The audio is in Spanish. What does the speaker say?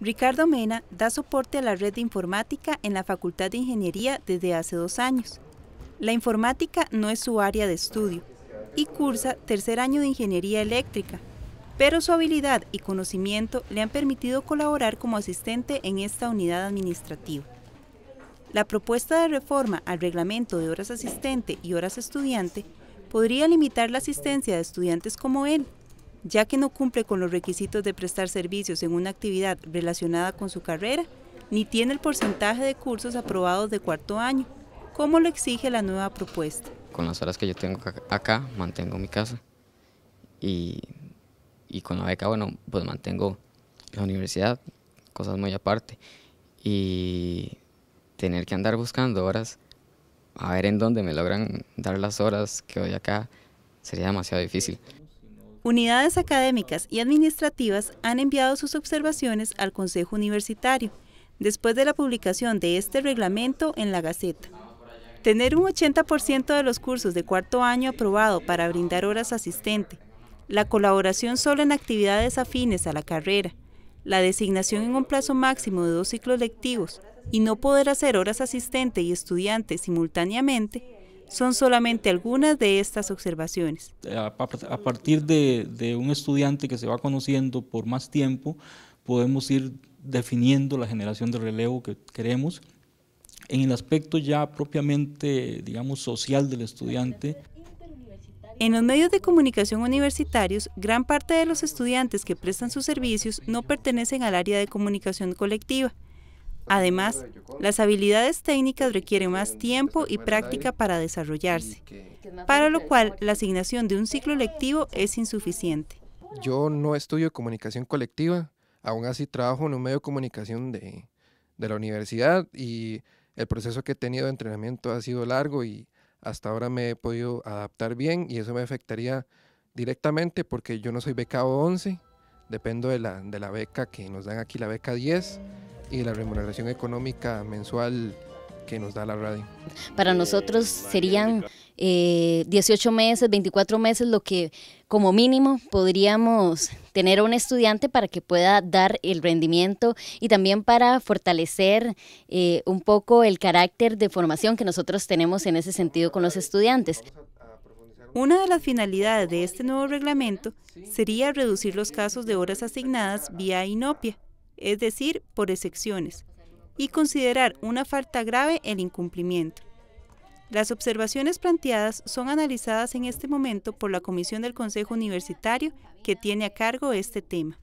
Ricardo Mena da soporte a la red de informática en la Facultad de Ingeniería desde hace dos años. La informática no es su área de estudio y cursa tercer año de Ingeniería Eléctrica, pero su habilidad y conocimiento le han permitido colaborar como asistente en esta unidad administrativa. La propuesta de reforma al reglamento de horas asistente y horas estudiante podría limitar la asistencia de estudiantes como él ya que no cumple con los requisitos de prestar servicios en una actividad relacionada con su carrera, ni tiene el porcentaje de cursos aprobados de cuarto año, como lo exige la nueva propuesta. Con las horas que yo tengo acá, mantengo mi casa y, y con la beca, bueno, pues mantengo la universidad, cosas muy aparte. Y tener que andar buscando horas, a ver en dónde me logran dar las horas que voy acá, sería demasiado difícil. Unidades académicas y administrativas han enviado sus observaciones al Consejo Universitario, después de la publicación de este reglamento en la Gaceta. Tener un 80% de los cursos de cuarto año aprobado para brindar horas asistente, la colaboración solo en actividades afines a la carrera, la designación en un plazo máximo de dos ciclos lectivos y no poder hacer horas asistente y estudiante simultáneamente son solamente algunas de estas observaciones. A partir de, un estudiante que se va conociendo por más tiempo, podemos ir definiendo la generación de relevo que queremos en el aspecto ya propiamente, digamos, social del estudiante. En los medios de comunicación universitarios, gran parte de los estudiantes que prestan sus servicios no pertenecen al área de comunicación colectiva, Además, las habilidades técnicas requieren más tiempo y práctica para desarrollarse, para lo cual la asignación de un ciclo lectivo es insuficiente. Yo no estudio comunicación colectiva, aún así trabajo en un medio de comunicación de, la universidad y el proceso que he tenido de entrenamiento ha sido largo y hasta ahora me he podido adaptar bien y eso me afectaría directamente porque yo no soy becado 11, dependo de la, de la beca que nos dan aquí, la beca 10 y la remuneración económica mensual que nos da la radio. Para nosotros serían 18 eh, meses, 24 meses, lo que como mínimo podríamos tener a un estudiante para que pueda dar el rendimiento y también para fortalecer eh, un poco el carácter de formación que nosotros tenemos en ese sentido con los estudiantes. Una de las finalidades de este nuevo reglamento sería reducir los casos de horas asignadas vía inopia es decir, por excepciones, y considerar una falta grave el incumplimiento. Las observaciones planteadas son analizadas en este momento por la Comisión del Consejo Universitario que tiene a cargo este tema.